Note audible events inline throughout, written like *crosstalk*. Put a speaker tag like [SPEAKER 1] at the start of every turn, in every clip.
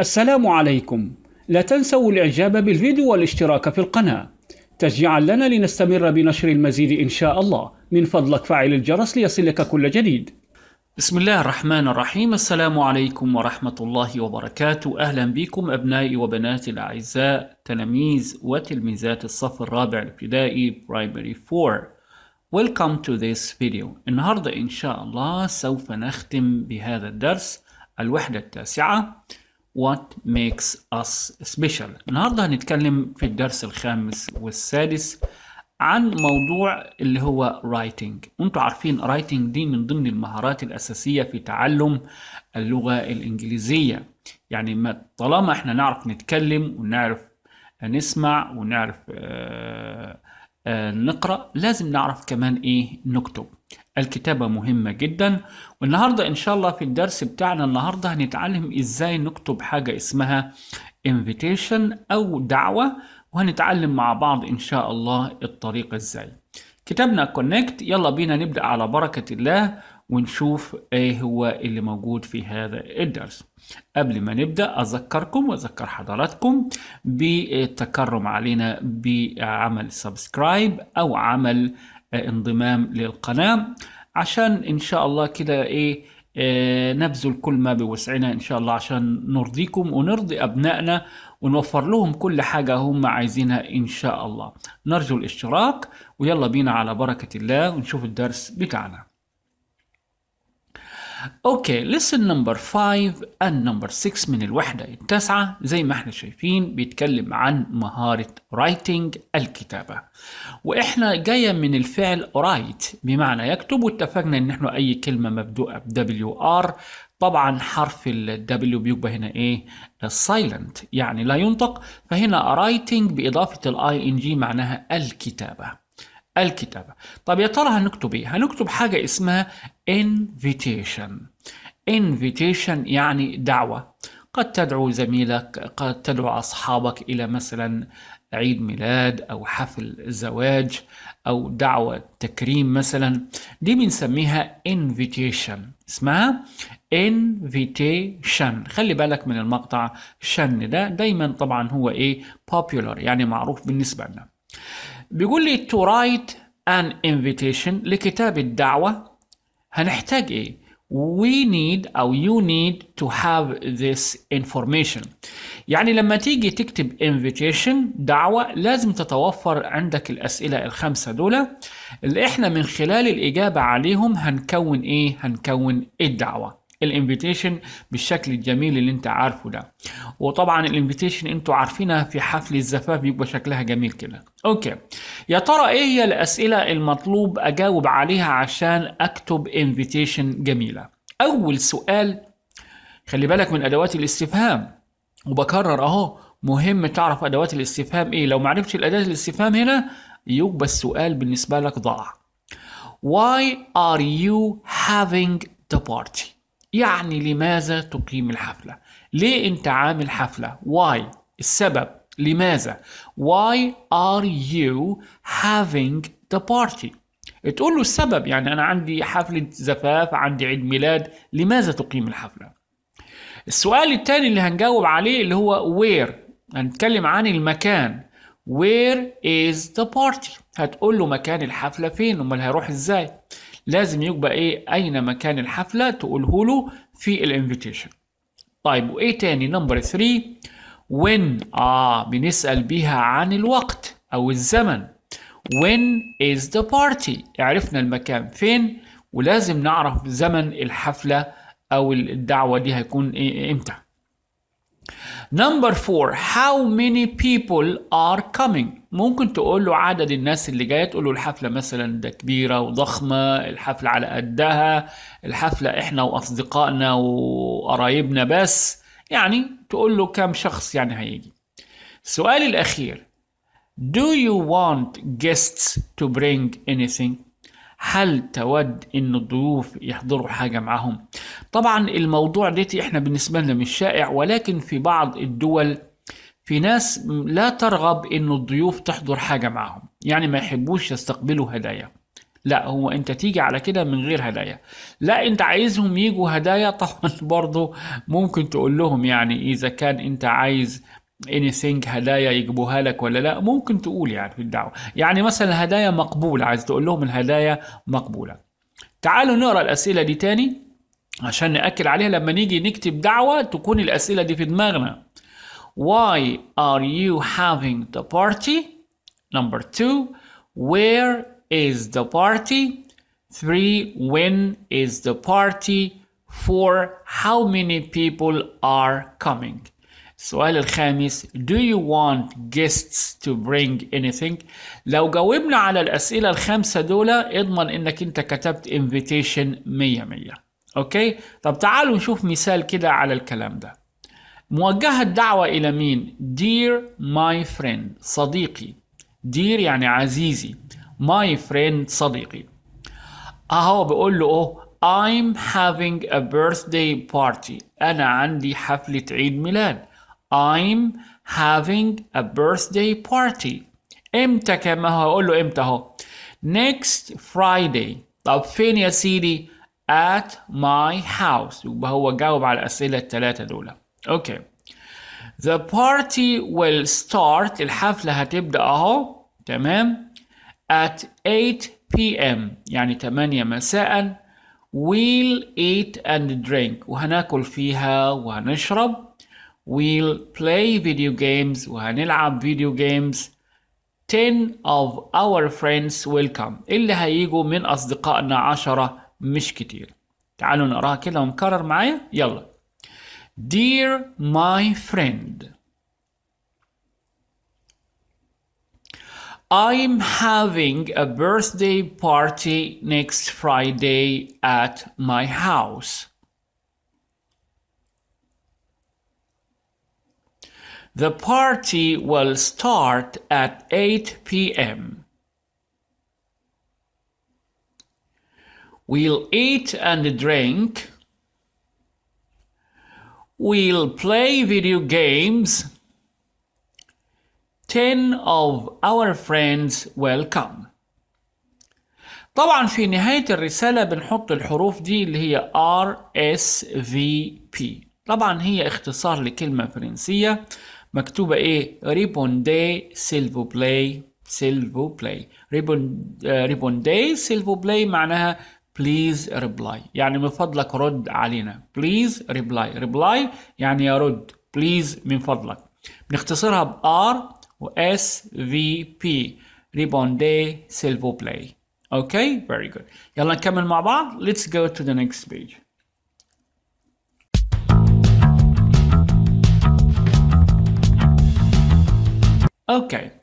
[SPEAKER 1] السلام عليكم لا تنسوا الاعجاب بالفيديو والاشتراك في القناة تشجيعا لنا لنستمر بنشر المزيد إن شاء الله من فضلك فعل الجرس ليصلك كل جديد بسم الله الرحمن الرحيم السلام عليكم ورحمة الله وبركاته أهلا بكم أبنائي وبناتي الأعزاء تلاميذ وتلميذات الصف الرابع الابتدائي Primary 4 Welcome to this video النهاردة إن شاء الله سوف نختم بهذا الدرس الوحدة التاسعة What makes us special النهاردة هنتكلم في الدرس الخامس والسادس عن موضوع اللي هو رايتنج وانتم عارفين رايتنج دي من ضمن المهارات الأساسية في تعلم اللغة الإنجليزية يعني ما طالما احنا نعرف نتكلم ونعرف نسمع ونعرف آآ آه، آآ آه، نقرأ لازم نعرف كمان ايه نكتب الكتابة مهمة جدا والنهاردة ان شاء الله في الدرس بتاعنا النهاردة هنتعلم ازاي نكتب حاجة اسمها invitation او دعوة وهنتعلم مع بعض إن شاء الله الطريقة إزاي كتابنا كونكت يلا بينا نبدأ على بركة الله ونشوف ايه هو اللي موجود في هذا الدرس قبل ما نبدأ أذكركم وأذكر حضراتكم بالتكرم علينا بعمل سبسكرايب أو عمل انضمام للقناة عشان إن شاء الله كده ايه آه، نبذل كل ما بوسعنا إن شاء الله عشان نرضيكم ونرضي أبنائنا ونوفر لهم كل حاجة هم عايزينها إن شاء الله نرجو الاشتراك ويلا بينا على بركة الله ونشوف الدرس بتاعنا اوكي لسن نمبر 5 اند نمبر 6 من الوحده التاسعه زي ما احنا شايفين بيتكلم عن مهاره رايتنج الكتابه واحنا جايه من الفعل رايت بمعنى يكتب واتفقنا ان احنا اي كلمه مبدوءه ب ار طبعا حرف ال W بيبقى هنا ايه silent يعني لا ينطق فهنا writing بإضافة ال ing معناها الكتابة الكتابة طب يا ترى هنكتب ايه هنكتب حاجة اسمها invitation invitation يعني دعوة قد تدعو زميلك قد تدعو أصحابك إلى مثلا عيد ميلاد أو حفل زواج أو دعوة تكريم مثلا دي بنسميها invitation اسمها invitation خلي بالك من المقطع شن ده دايما طبعا هو ايه popular يعني معروف بالنسبة لنا بيقول لي to write an invitation لكتاب الدعوة هنحتاج ايه we need or you need to have this information يعني لما تيجي تكتب invitation دعوة لازم تتوفر عندك الأسئلة الخمسة دول اللي احنا من خلال الإجابة عليهم هنكون إيه؟ هنكون الدعوة الانفيتيشن بالشكل الجميل اللي انت عارفه ده وطبعا الانفيتيشن انتوا عارفينها في حفل الزفاف بيبقى شكلها جميل كده اوكي يا ترى ايه هي الاسئله المطلوب اجاوب عليها عشان اكتب انفيتيشن جميله اول سؤال خلي بالك من ادوات الاستفهام وبكرر اهو مهم تعرف ادوات الاستفهام ايه لو معرفتش الاداه الاستفهام هنا يبقى السؤال بالنسبه لك ضاع Why are you having the party? يعني لماذا تقيم الحفلة ليه انت عامل حفلة why السبب لماذا why are you having the party تقول له السبب يعني أنا عندي حفلة زفاف عندي عيد ميلاد لماذا تقيم الحفلة السؤال الثاني اللي هنجاوب عليه اللي هو where هنتكلم عن المكان where is the party هتقول له مكان الحفلة فين امال هيروح ازاي لازم يبقى ايه اين مكان الحفله تقوله له في الانفيتيشن طيب وايه تاني نمبر 3 when اه بنسال بيها عن الوقت او الزمن when is the party عرفنا المكان فين ولازم نعرف زمن الحفله او الدعوه دي هيكون إيه امتى Number four, how many people are coming؟ ممكن تقول له عدد الناس اللي جاية تقول له الحفلة مثلا ده كبيرة وضخمة الحفلة على قدها الحفلة احنا واصدقائنا وقرايبنا بس يعني تقول له كم شخص يعني هيجي السؤال الأخير Do you want guests to bring anything؟ هل تود ان الضيوف يحضروا حاجة معهم؟ طبعا الموضوع ديتي احنا بالنسبة لنا مش شائع ولكن في بعض الدول في ناس لا ترغب انه الضيوف تحضر حاجة معهم يعني ما يحبوش يستقبلوا هدايا لا هو انت تيجي على كده من غير هدايا لا انت عايزهم يجوا هدايا طبعا *laughs* برضه ممكن تقول لهم يعني اذا كان انت عايز anything هدايا يجيبوها لك ولا لا ممكن تقول يعني في الدعوه يعني مثلا هدايا مقبوله عايز تقول لهم الهدايا مقبوله تعالوا نقرا الاسئله دي تاني عشان نأكد عليها لما نيجي نكتب دعوة تكون الأسئلة دي في دماغنا Why are you having the party? Number two Where is the party? Three When is the party? Four How many people are coming? السؤال الخامس Do you want guests to bring anything? لو جاوبنا على الأسئلة الخمسة دول اضمن إنك أنت كتبت invitation 100 100 أوكي طب تعالوا نشوف مثال كده على الكلام ده موجهة الدعوة إلى مين؟ Dear my friend صديقي Dear يعني عزيزي My friend صديقي أهو بقول له أوه I'm having a birthday party أنا عندي حفلة عيد ميلاد I'm having a birthday party إمتى كما هو أقول له إمتى أهو Next Friday طب فين يا سيدي؟ at my house يبقى هو جاوب على الأسئلة الثلاثة دول أوكي The party will start الحفلة هتبدأ أهو تمام at 8 p.m. يعني 8 مساء we'll eat and drink وهناكل فيها وهنشرب we'll play video games وهنلعب video games 10 of our friends will come اللي هيجوا من أصدقائنا عشرة مش كتير تعالوا نقراها كده ونكرر معايا يلا Dear my friend I'm having a birthday party next Friday at my house. The party will start at 8 p.m. We'll eat and drink. We'll play video games. Ten of our friends will come. طبعا في نهاية الرسالة بنحط الحروف دي اللي هي R S V P. طبعا هي اختصار لكلمة فرنسية مكتوبة ايه ريبوندي سيلفو بلاي سيلفو بلاي ريبوندي سيلفو بلاي معناها بليز ريبلاي يعني من فضلك رد علينا بليز ريبلاي ريبلاي يعني يرد بليز من فضلك بنختصرها ب ار و اس في بي ريبوندي سيلفو بلاي اوكي فيري جود يلا نكمل مع بعض ليتس جو تو ذا نيكست بيج اوكي okay.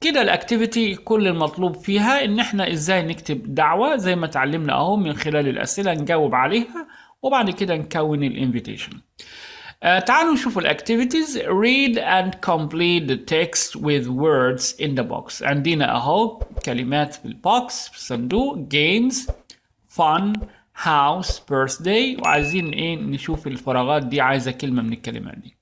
[SPEAKER 1] كده الاكتيفيتي كل المطلوب فيها ان احنا ازاي نكتب دعوة زي ما اتعلمنا اهو من خلال الاسئلة نجاوب عليها وبعد كده نكون الانفيتيشن آه تعالوا نشوف الاكتيفيتيز read and complete the text with words in the box عندنا اهو كلمات في البوكس في الصندوق games fun house birthday وعايزين ايه نشوف الفراغات دي عايزة كلمة من الكلمات دي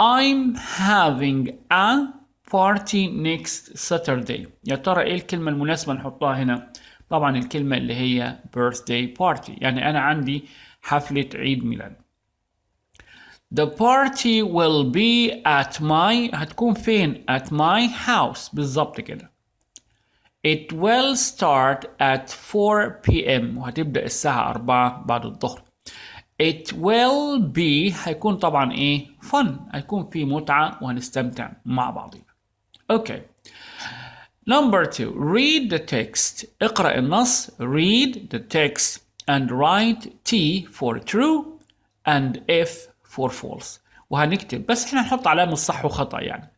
[SPEAKER 1] I'm having a party next Saturday يا ترى ايه الكلمة المناسبة نحطها هنا طبعا الكلمة اللي هي birthday party يعني أنا عندي حفلة عيد ميلاد The party will be at my هتكون فين at my house بالظبط كده It will start at 4 p.m. وهتبدأ الساعة 4 بعد الظهر It will be هيكون طبعا ايه fun هيكون في متعة وهنستمتع مع بعضين Okay. Number two, read the text. اقرأ النص, read the text and write T for true and F for false. وهنكتب بس احنا هنحط علامة صح وخطأ يعني.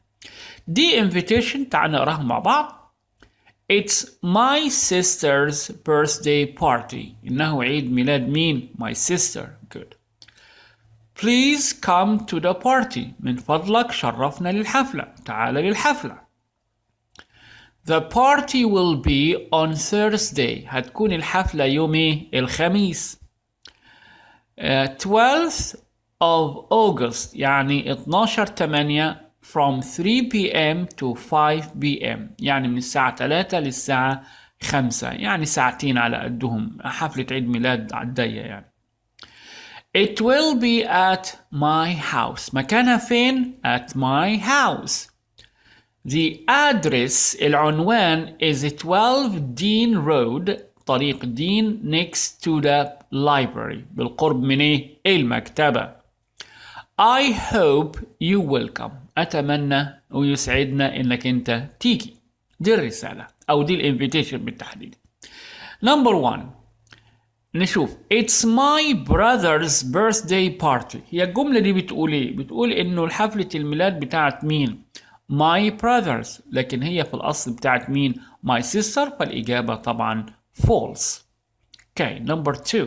[SPEAKER 1] دي invitation تعال نقراها مع بعض. It's my sister's birthday party. إنه عيد ميلاد مين؟ My sister. Good. Please come to the party من فضلك شرفنا للحفلة تعال للحفلة The party will be on Thursday هتكون الحفلة يوم الخميس uh, 12th of August يعني 12 8 from 3 p.m. to 5 p.m. يعني من الساعة 3 للساعة 5 يعني ساعتين على قدهم حفلة عيد ميلاد عالضيق يعني It will be at my house. مكان At my house. The address, العنوان is 12 Dean Road, طريق Dean next to the library. بالقرب من المكتبة. I hope you welcome. come. أتمنى ويسعدنا إنك أنت تيجي. دي الرسالة أو دي الانفيتيشن بالتحديد. Number one. نشوف It's my brother's birthday party هي الجملة دي بتقول ايه؟ بتقول انه حفلة الميلاد بتاعت مين؟ my brothers لكن هي في الأصل بتاعت مين؟ my sister فالإجابة طبعا false Okay number two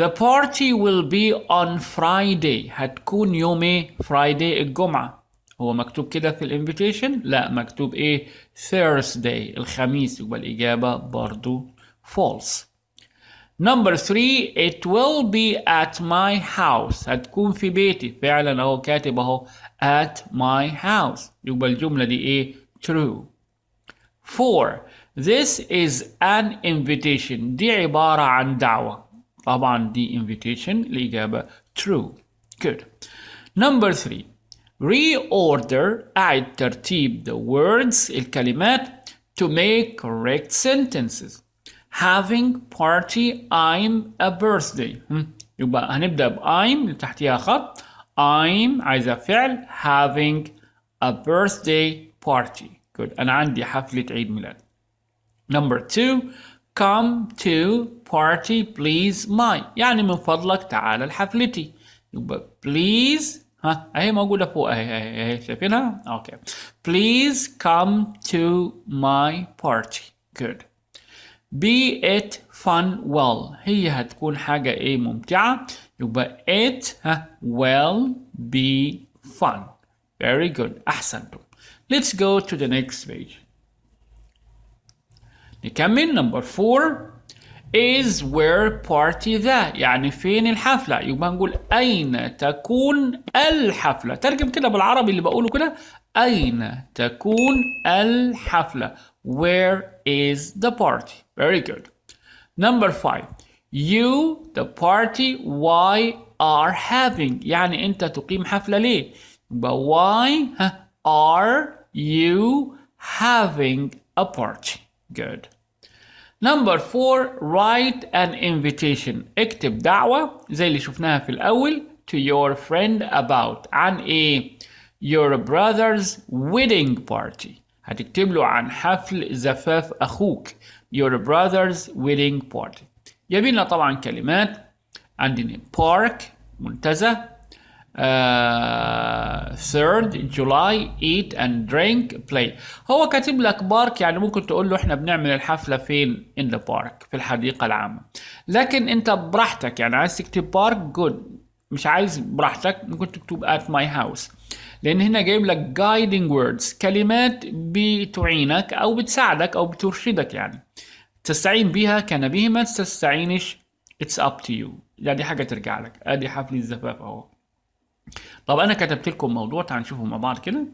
[SPEAKER 1] The party will be on Friday هتكون يوم ايه؟ Friday الجمعة هو مكتوب كده في الانفيتيشن؟ لا مكتوب ايه؟ Thursday الخميس يبقى الإجابة برضو false Number 3 it will be at my house هتكون في بيتي فعلا اهو كاتب اهو at my house يبقى الجملة دي ايه true 4 this is an invitation دي عبارة عن دعوة طبعا دي invitation الإجابة true good number 3 reorder أعد ترتيب the words الكلمات to make correct sentences having party I'm a birthday hmm? يبقى هنبدأ ب I'm اللي تحتيها خط I'm عايزة فعل having a birthday party good أنا عندي حفلة عيد ميلاد number two come to party please my يعني من فضلك تعال لحفلتي يبقى please ها اهي موجودة فوق اهي اهي, أهي. شايفينها؟ اوكي okay. please come to my party good be it fun well هي هتكون حاجة ايه ممتعة يبقى it will be fun very good أحسنتم let's go to the next page نكمل number four is where party the يعني فين الحفلة يبقى نقول أين تكون الحفلة ترجم كده بالعربي اللي بقوله كده أين تكون الحفلة Where is the party? Very good. Number five. You, the party, why are having يعني أنت تقيم حفلة ليه؟ But why are you having a party good number four write an invitation اكتب دعوة زي اللي شفناها في الأول to your friend about عن إيه your brother's wedding party هتكتب له عن حفل زفاف أخوك your brother's wedding party جايبين لنا طبعا كلمات عندنا park منتزه uh, third July eat and drink play هو كاتب لك بارك يعني ممكن تقول له احنا بنعمل الحفلة فين in the park في الحديقة العامة لكن انت براحتك يعني عايز تكتب بارك good مش عايز براحتك ممكن تكتب at my house لان هنا جايب لك guiding words كلمات بتعينك او بتساعدك او بترشدك يعني تستعين بها كان به ما تستعينش اتس اب تو يو يعني دي حاجه ترجع لك ادي حفل الزفاف اهو طب انا كتبت لكم موضوع تعالوا نشوفه مع بعض كده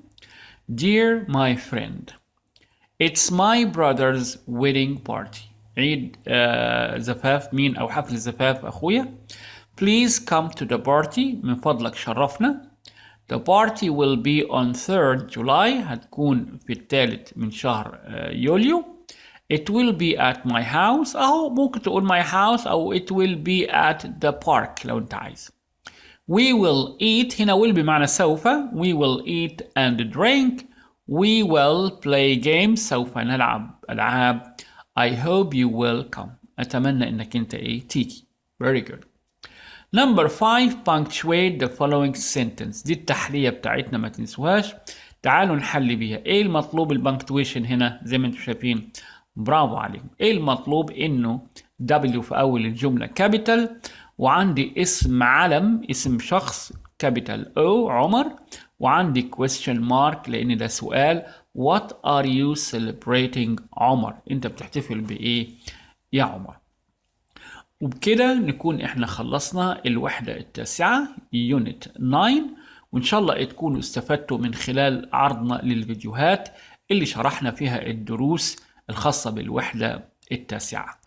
[SPEAKER 1] Dear my friend It's my brother's wedding party عيد آه زفاف مين او حفل زفاف اخويا Please come to the party من فضلك شرفنا The party will be on 3rd July هتكون في الثالث من شهر يوليو It will be at my house أو ممكن تقول my house أو it will be at the park لو أنت عايز We will eat هنا will بمعنى سوف We will eat and drink We will play games سوف نلعب ألعاب I hope you will come أتمنى إنك أنت تيجي Very good نمبر 5 punctuate the following sentence دي التحلية بتاعتنا ما تنسوهاش تعالوا نحل بيها ايه المطلوب البنكتويشن هنا زي ما انتم شايفين برافو عليكم ايه المطلوب انه W في اول الجملة كابيتال وعندي اسم علم اسم شخص كابيتال او عمر وعندي question mark لان ده سؤال what are you celebrating عمر انت بتحتفل بايه يا عمر وبكده نكون احنا خلصنا الوحدة التاسعة يونت 9 وان شاء الله تكونوا استفدتوا من خلال عرضنا للفيديوهات اللي شرحنا فيها الدروس الخاصة بالوحدة التاسعة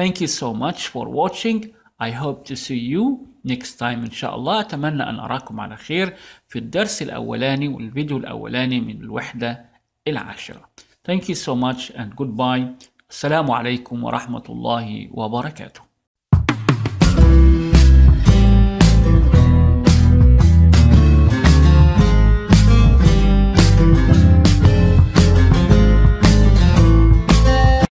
[SPEAKER 1] Thank you so much for watching I hope to see you next time إن شاء الله أتمنى أن أراكم على خير في الدرس الأولاني والفيديو الأولاني من الوحدة العاشرة Thank you so much and goodbye السلام عليكم ورحمة الله وبركاته